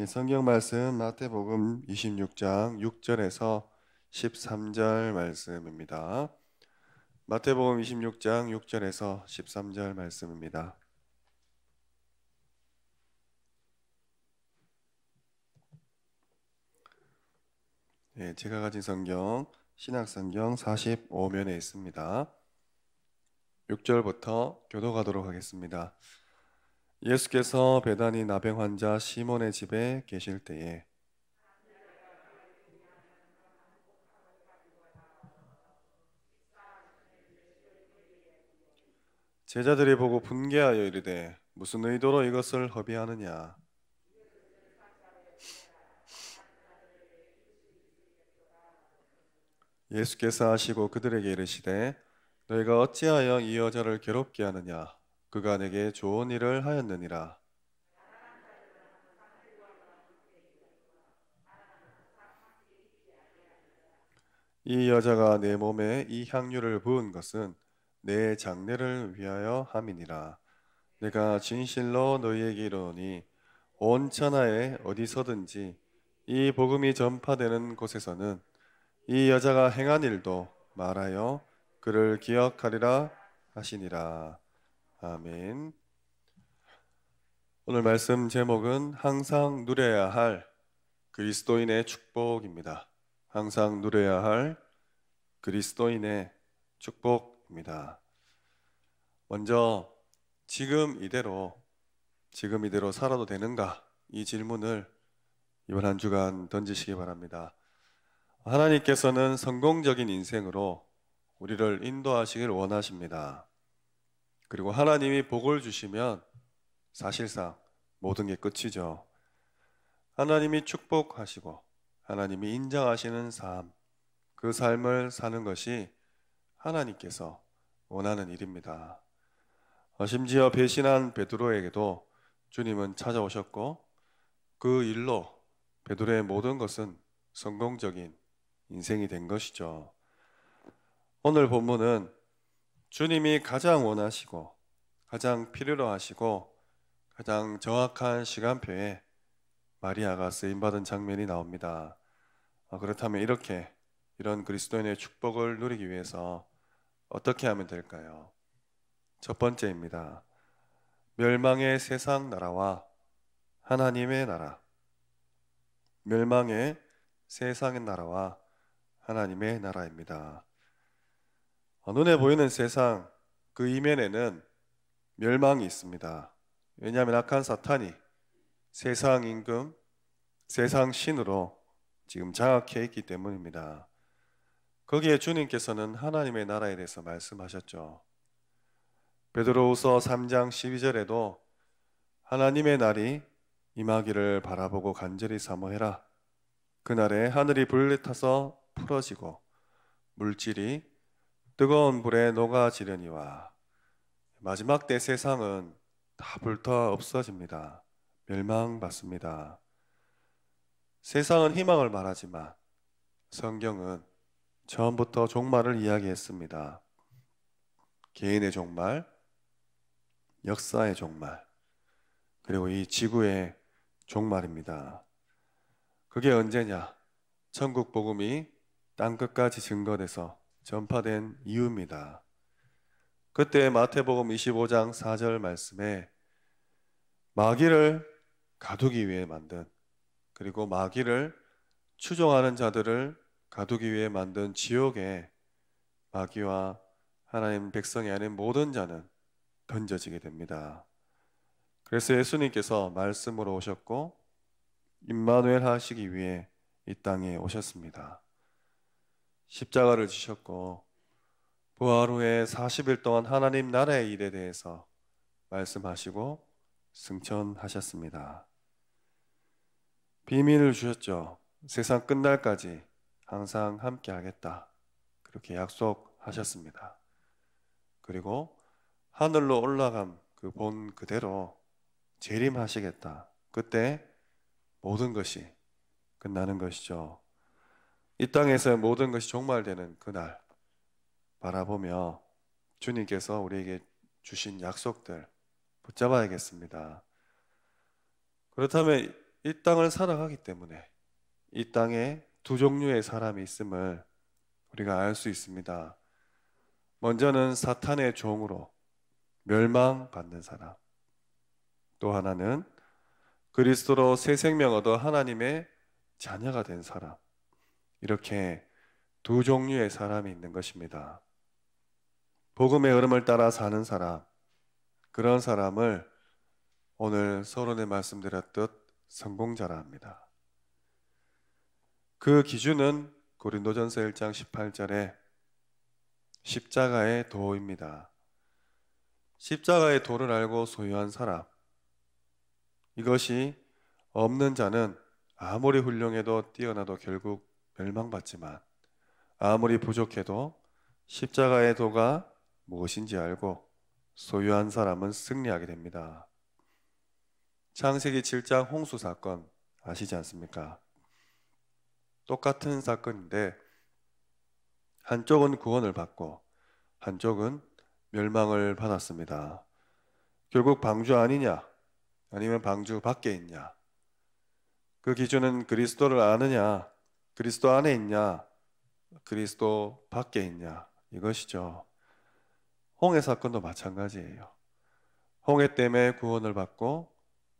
예, 성경 말씀 마태복음 26장 6절에서 13절 말씀입니다. 마태복음 26장 6절에서 13절 말씀입니다. 예, 제가 가진 성경 신약성경 45면에 있습니다. 6절부터 교도가도록 하겠습니다. 예수께서 배단이 나병 환자 시몬의 집에 계실 때에 제자들이 보고 분개하여 이르되 무슨 의도로 이것을 허비하느냐 예수께서 하시고 그들에게 이르시되 너희가 어찌하여 이 여자를 괴롭게 하느냐 그가 내게 좋은 일을 하였느니라. 이 여자가 내 몸에 이 향유를 부은 것은 내 장례를 위하여 함이니라. 내가 진실로 너희에게 이르노니 온 천하에 어디서든지 이 복음이 전파되는 곳에서는 이 여자가 행한 일도 말하여 그를 기억하리라 하시니라. 아멘. 오늘 말씀 제목은 항상 누려야 할 그리스도인의 축복입니다. 항상 누려야 할 그리스도인의 축복입니다. 먼저 지금 이대로 지금 이대로 살아도 되는가 이 질문을 이번 한 주간 던지시기 바랍니다. 하나님께서는 성공적인 인생으로 우리를 인도하시길 원하십니다. 그리고 하나님이 복을 주시면 사실상 모든 게 끝이죠. 하나님이 축복하시고 하나님이 인정하시는 삶, 그 삶을 사는 것이 하나님께서 원하는 일입니다. 어, 심지어 배신한 베드로에게도 주님은 찾아오셨고 그 일로 베드로의 모든 것은 성공적인 인생이 된 것이죠. 오늘 본문은 주님이 가장 원하시고 가장 필요로 하시고 가장 정확한 시간표에 마리아가 쓰임받은 장면이 나옵니다. 어, 그렇다면 이렇게 이런 그리스도인의 축복을 누리기 위해서 어떻게 하면 될까요? 첫 번째입니다. 멸망의 세상 나라와 하나님의 나라. 멸망의 세상의 나라와 하나님의 나라입니다. 아, 눈에 보이는 세상 그 이면에는 멸망이 있습니다. 왜냐하면 악한 사탄이 세상 임금, 세상 신으로 지금 장악해 있기 때문입니다. 거기에 주님께서는 하나님의 나라에 대해서 말씀하셨죠. 베드로후서 3장 12절에도 하나님의 날이 임하기를 바라보고 간절히 사모해라. 그날에 하늘이 불을 타서 풀어지고 물질이 뜨거운 불에 녹아지려니와 마지막 때 세상은 다 불타 없어집니다. 멸망받습니다. 세상은 희망을 말하지만 성경은 처음부터 종말을 이야기했습니다. 개인의 종말, 역사의 종말, 그리고 이 지구의 종말입니다. 그게 언제냐? 천국 복음이 땅 끝까지 증거돼서 전파된 이유입니다. 그때 마태복음 25장 4절 말씀에 마귀를 가두기 위해 만든 그리고 마귀를 추종하는 자들을 가두기 위해 만든 지옥에 마귀와 하나님 백성이 아닌 모든 자는 던져지게 됩니다. 그래서 예수님께서 말씀으로 오셨고 임마누엘 하시기 위해 이 땅에 오셨습니다. 십자가를 지셨고 부활 후에 40일 동안 하나님 나라의 일에 대해서 말씀하시고 승천하셨습니다. 비밀을 주셨죠. 세상 끝날까지 항상 함께 하겠다. 그렇게 약속하셨습니다. 그리고 하늘로 올라감 그 본 그대로 재림하시겠다. 그때 모든 것이 끝나는 것이죠. 이 땅에서 모든 것이 종말되는 그날 바라보며 주님께서 우리에게 주신 약속들 붙잡아야겠습니다. 그렇다면 이 땅을 살아가기 때문에 이 땅에 두 종류의 사람이 있음을 우리가 알 수 있습니다. 먼저는 사탄의 종으로 멸망받는 사람. 또 하나는 그리스도로 새 생명 얻어 하나님의 자녀가 된 사람. 이렇게 두 종류의 사람이 있는 것입니다. 복음의 흐름을 따라 사는 사람, 그런 사람을 오늘 서론에 말씀드렸듯 성공자라 합니다. 그 기준은 고린도전서 1장 18절에 십자가의 도입니다. 십자가의 도를 알고 소유한 사람. 이것이 없는 자는 아무리 훌륭해도 뛰어나도 결국 멸망받지만 아무리 부족해도 십자가의 도가 무엇인지 알고 소유한 사람은 승리하게 됩니다. 창세기 7장 홍수 사건 아시지 않습니까? 똑같은 사건인데 한쪽은 구원을 받고 한쪽은 멸망을 받았습니다. 결국 방주 아니냐? 아니면 방주 밖에 있냐? 그 기준은 그리스도를 아느냐? 그리스도 안에 있냐, 그리스도 밖에 있냐 이것이죠. 홍해 사건도 마찬가지예요. 홍해 때문에 구원을 받고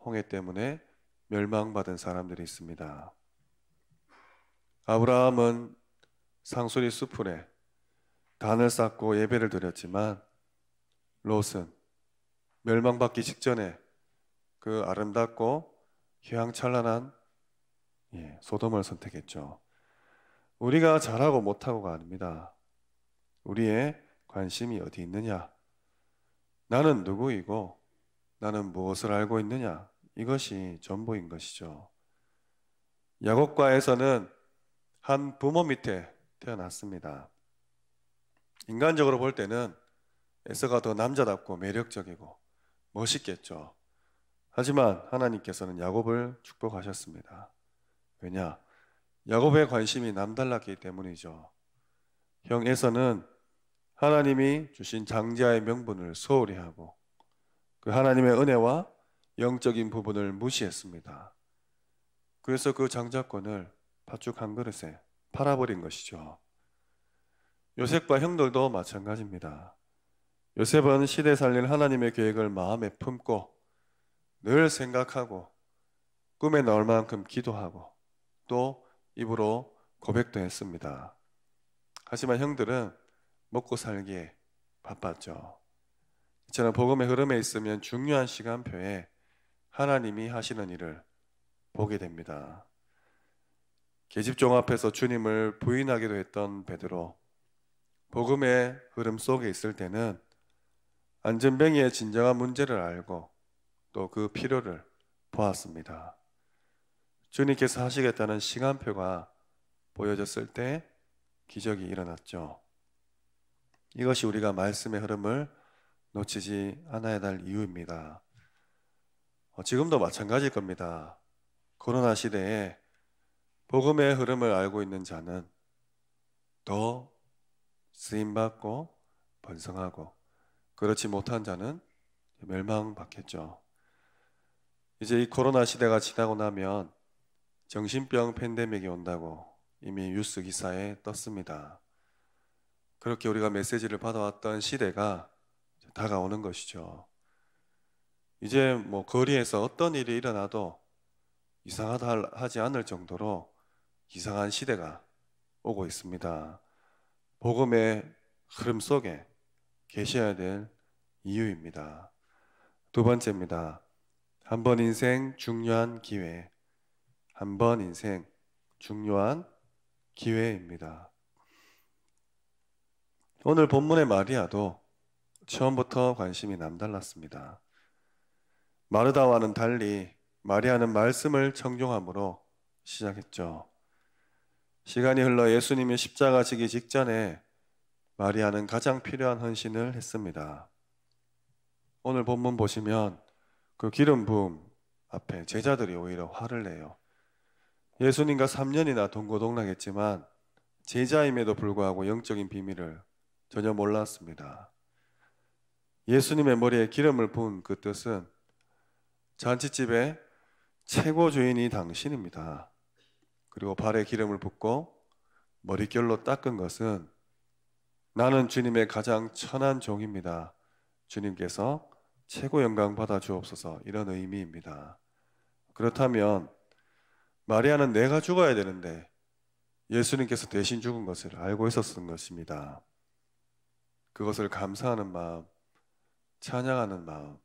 홍해 때문에 멸망받은 사람들이 있습니다. 아브라함은 상수리 수풀에 단을 쌓고 예배를 드렸지만 롯은 멸망받기 직전에 그 아름답고 희양찬란한 예, 소돔을 선택했죠. 우리가 잘하고 못하고가 아닙니다. 우리의 관심이 어디 있느냐? 나는 누구이고 나는 무엇을 알고 있느냐? 이것이 전부인 것이죠. 야곱과에서는 한 부모 밑에 태어났습니다. 인간적으로 볼 때는 에서가 더 남자답고 매력적이고 멋있겠죠. 하지만 하나님께서는 야곱을 축복하셨습니다. 왜냐? 야곱의 관심이 남달랐기 때문이죠. 형에서는 하나님이 주신 장자의 명분을 소홀히 하고 그 하나님의 은혜와 영적인 부분을 무시했습니다. 그래서 그 장자권을 팥죽 한 그릇에 팔아버린 것이죠. 요셉과 형들도 마찬가지입니다. 요셉은 시대 살릴 하나님의 계획을 마음에 품고 늘 생각하고 꿈에 나올 만큼 기도하고 또 입으로 고백도 했습니다. 하지만 형들은 먹고 살기에 바빴죠. 저는 복음의 흐름에 있으면 중요한 시간표에 하나님이 하시는 일을 보게 됩니다. 계집종 앞에서 주님을 부인하기도 했던 베드로, 복음의 흐름 속에 있을 때는 안전병의 진정한 문제를 알고 또 그 필요를 보았습니다. 주님께서 하시겠다는 시간표가 보여졌을 때 기적이 일어났죠. 이것이 우리가 말씀의 흐름을 놓치지 않아야 할 이유입니다. 어, 지금도 마찬가지일 겁니다. 코로나 시대에 복음의 흐름을 알고 있는 자는 더 쓰임받고 번성하고 그렇지 못한 자는 멸망받겠죠. 이제 이 코로나 시대가 지나고 나면 정신병 팬데믹이 온다고 이미 뉴스 기사에 떴습니다. 그렇게 우리가 메시지를 받아왔던 시대가 다가오는 것이죠. 이제 뭐 거리에서 어떤 일이 일어나도 이상하다 하지 않을 정도로 이상한 시대가 오고 있습니다. 복음의 흐름 속에 계셔야 될 이유입니다. 두 번째입니다. 한 번 인생 중요한 기회. 한번 인생 중요한 기회입니다. 오늘 본문의 마리아도 처음부터 관심이 남달랐습니다. 마르다와는 달리 마리아는 말씀을 청종함으로 시작했죠. 시간이 흘러 예수님이 십자가 지기 직전에 마리아는 가장 필요한 헌신을 했습니다. 오늘 본문 보시면 그 기름 부음 앞에 제자들이 오히려 화를 내요. 예수님과 3년이나 동고동락했지만 제자임에도 불구하고 영적인 비밀을 전혀 몰랐습니다. 예수님의 머리에 기름을 부은 그 뜻은 잔치집의 최고 주인이 당신입니다. 그리고 발에 기름을 붓고 머릿결로 닦은 것은 나는 주님의 가장 천한 종입니다. 주님께서 최고 영광 받아 주옵소서 이런 의미입니다. 그렇다면 마리아는 내가 죽어야 되는데 예수님께서 대신 죽은 것을 알고 있었던 것입니다. 그것을 감사하는 마음, 찬양하는 마음,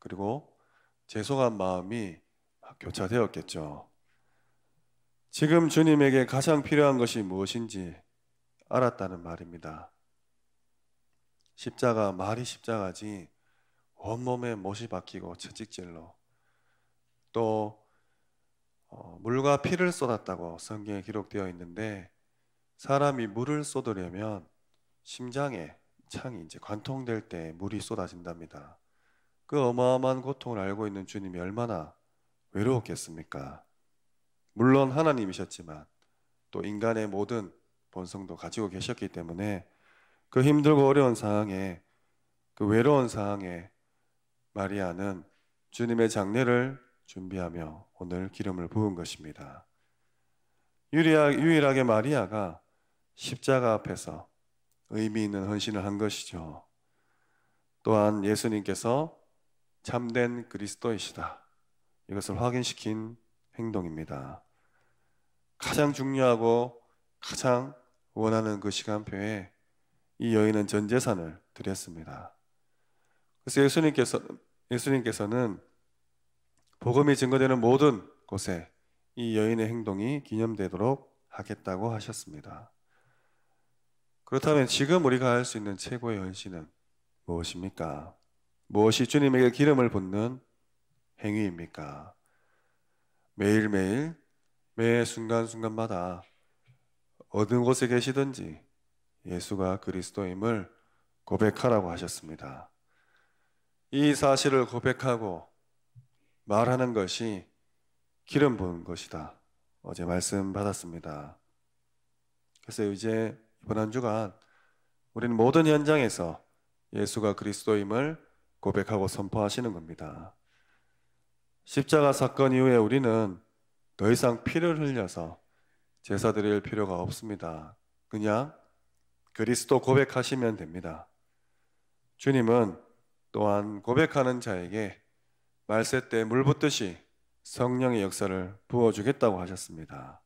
그리고 죄송한 마음이 교차되었겠죠. 지금 주님에게 가장 필요한 것이 무엇인지 알았다는 말입니다. 십자가, 말이 십자가지, 온몸에 못이 박히고 채찍질로 또 어, 물과 피를 쏟았다고 성경에 기록되어 있는데 사람이 물을 쏟으려면 심장에 창이 이제 관통될 때 물이 쏟아진답니다. 그 어마어마한 고통을 알고 있는 주님이 얼마나 외로웠겠습니까? 물론 하나님이셨지만 또 인간의 모든 본성도 가지고 계셨기 때문에 그 힘들고 어려운 상황에 그 외로운 상황에 마리아는 주님의 장례를 준비하며 오늘 기름을 부은 것입니다. 유일하게 마리아가 십자가 앞에서 의미 있는 헌신을 한 것이죠. 또한 예수님께서 참된 그리스도이시다. 이것을 확인시킨 행동입니다. 가장 중요하고 가장 원하는 그 시간표에 이 여인은 전 재산을 드렸습니다. 그래서 예수님께서, 예수님께서는 복음이 증거되는 모든 곳에 이 여인의 행동이 기념되도록 하겠다고 하셨습니다. 그렇다면 지금 우리가 할 수 있는 최고의 헌신은 무엇입니까? 무엇이 주님에게 기름을 붓는 행위입니까? 매일매일 매 순간순간마다 어느 곳에 계시든지 예수가 그리스도임을 고백하라고 하셨습니다. 이 사실을 고백하고 말하는 것이 기름 부은 것이다. 어제 말씀 받았습니다. 그래서 이제 이번 한 주간 우리는 모든 현장에서 예수가 그리스도임을 고백하고 선포하시는 겁니다. 십자가 사건 이후에 우리는 더 이상 피를 흘려서 제사 드릴 필요가 없습니다. 그냥 그리스도 고백하시면 됩니다. 주님은 또한 고백하는 자에게 말세 때 물 붓듯이 성령의 역사를 부어주겠다고 하셨습니다.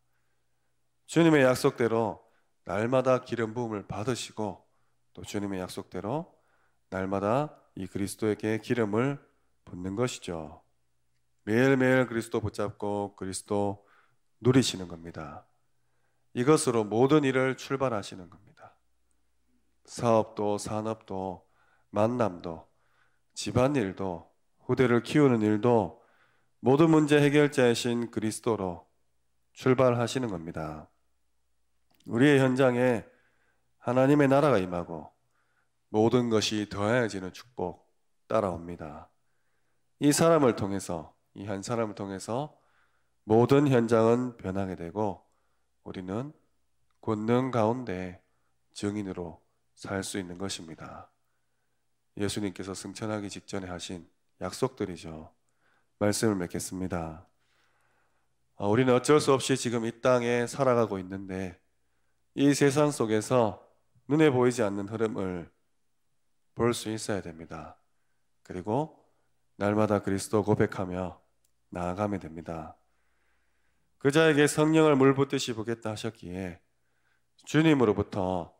주님의 약속대로 날마다 기름 부음을 받으시고 또 주님의 약속대로 날마다 이 그리스도에게 기름을 붓는 것이죠. 매일매일 그리스도 붙잡고 그리스도 누리시는 겁니다. 이것으로 모든 일을 출발하시는 겁니다. 사업도 산업도 만남도 집안일도 후대를 키우는 일도 모든 문제 해결자이신 그리스도로 출발하시는 겁니다. 우리의 현장에 하나님의 나라가 임하고 모든 것이 더해지는 축복 따라옵니다. 이 사람을 통해서, 이 한 사람을 통해서 모든 현장은 변하게 되고 우리는 권능 가운데 증인으로 살 수 있는 것입니다. 예수님께서 승천하기 직전에 하신 약속들이죠. 말씀을 맺겠습니다. 아, 우리는 어쩔 수 없이 지금 이 땅에 살아가고 있는데 이 세상 속에서 눈에 보이지 않는 흐름을 볼 수 있어야 됩니다. 그리고 날마다 그리스도 고백하며 나아가면 됩니다. 그자에게 성령을 물붓듯이 보겠다 하셨기에 주님으로부터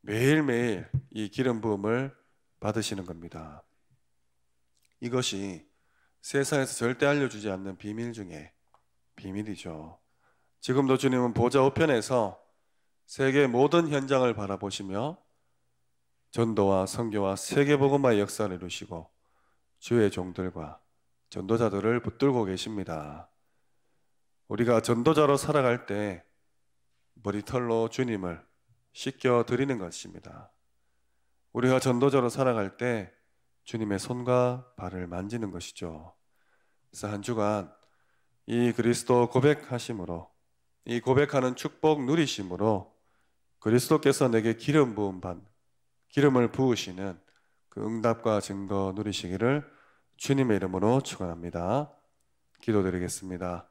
매일매일 이 기름 부음을 받으시는 겁니다. 이것이 세상에서 절대 알려주지 않는 비밀 중에 비밀이죠. 지금도 주님은 보좌 우편에서 세계 모든 현장을 바라보시며 전도와 선교와 세계복음화의 역사를 이루시고 주의 종들과 전도자들을 붙들고 계십니다. 우리가 전도자로 살아갈 때 머리털로 주님을 씻겨 드리는 것입니다. 우리가 전도자로 살아갈 때 주님의 손과 발을 만지는 것이죠. 그래서 한 주간 이 그리스도 고백하심으로 이 고백하는 축복 누리심으로 그리스도께서 내게 기름 부음 반 기름을 부으시는 그 응답과 증거 누리시기를 주님의 이름으로 축원합니다. 기도드리겠습니다.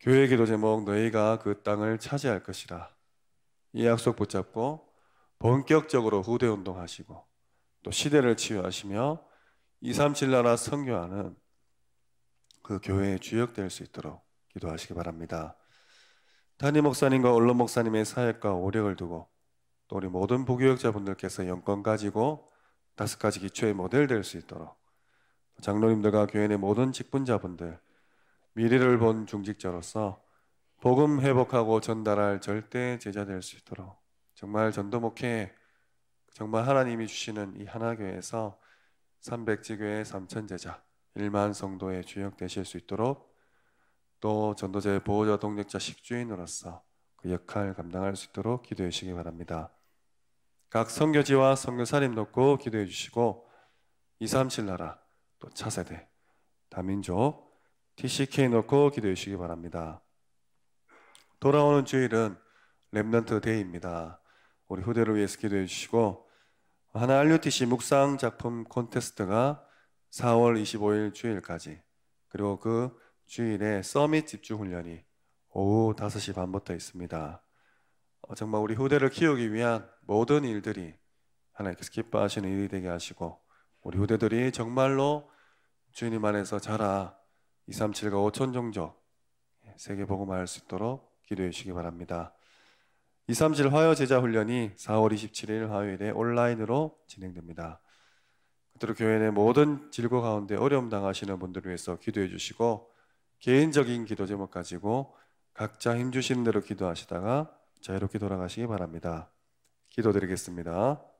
교회 기도 제목 너희가 그 땅을 차지할 것이라 이 약속 붙잡고 본격적으로 후대 운동하시고 또 시대를 치유하시며 237 나라 선교하는 그 교회의 주역 될수 있도록 기도하시기 바랍니다. 담임 목사님과 언론 목사님의 사역과 오력을 두고 또 우리 모든 부교역자분들께서 영권 가지고 다섯 가지 기초의 모델 될 수 있도록 장로님들과 교회 내 모든 직분자분들 미래를 본 중직자로서 복음 회복하고 전달할 절대 제자 될 수 있도록 정말 전도목회 정말 하나님이 주시는 이 하나교회에서 300지교의 3천 제자 1만 성도의 주역되실 수 있도록 또 전도제 보호자 동력자 식주인으로서 그 역할 감당할 수 있도록 기도해 주시기 바랍니다. 각 선교지와 선교사님 놓고 기도해 주시고 237 나라 또 차세대 다민족 TCK 놓고 기도해 주시기 바랍니다. 돌아오는 주일은 랩넌트 데이입니다. 우리 후대를 위해서 기도해 주시고 하나 알 u 티시 묵상 작품 콘테스트가 4월 25일 주일까지 그리고 그 주일에 서밋 집중 훈련이 오후 5시 반부터 있습니다. 어, 정말 우리 후대를 키우기 위한 모든 일들이 하나님께서 기뻐하시는 일이 되게 하시고 우리 후대들이 정말로 주님 안에서 자라 237과 5천 종족 세계 복음화할 수 있도록 기도해 주시기 바랍니다. 237 화요 제자 훈련이 4월 27일 화요일에 온라인으로 진행됩니다. 그토록 교회 내 모든 질고 가운데 어려움 당하시는 분들을 위해서 기도해 주시고 개인적인 기도 제목 가지고 각자 힘 주시는 대로 기도하시다가 자유롭게 돌아가시기 바랍니다. 기도드리겠습니다.